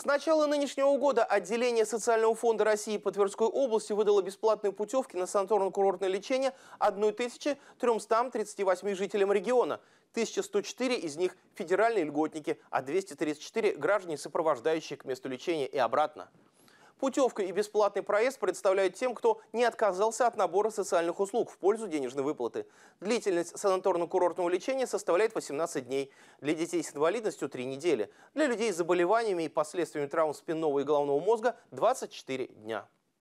С начала нынешнего года отделение Социального фонда России по Тверской области выдало бесплатные путевки на санаторно-курортное лечение 1338 жителям региона. 1104 из них федеральные льготники, а 234 граждане, сопровождающие к месту лечения и обратно. Путевка и бесплатный проезд представляют тем, кто не отказался от набора социальных услуг в пользу денежной выплаты. Длительность санаторно-курортного лечения составляет 18 дней, для детей с инвалидностью – 3 недели, для людей с заболеваниями и последствиями травм спинного и головного мозга – 24 дня.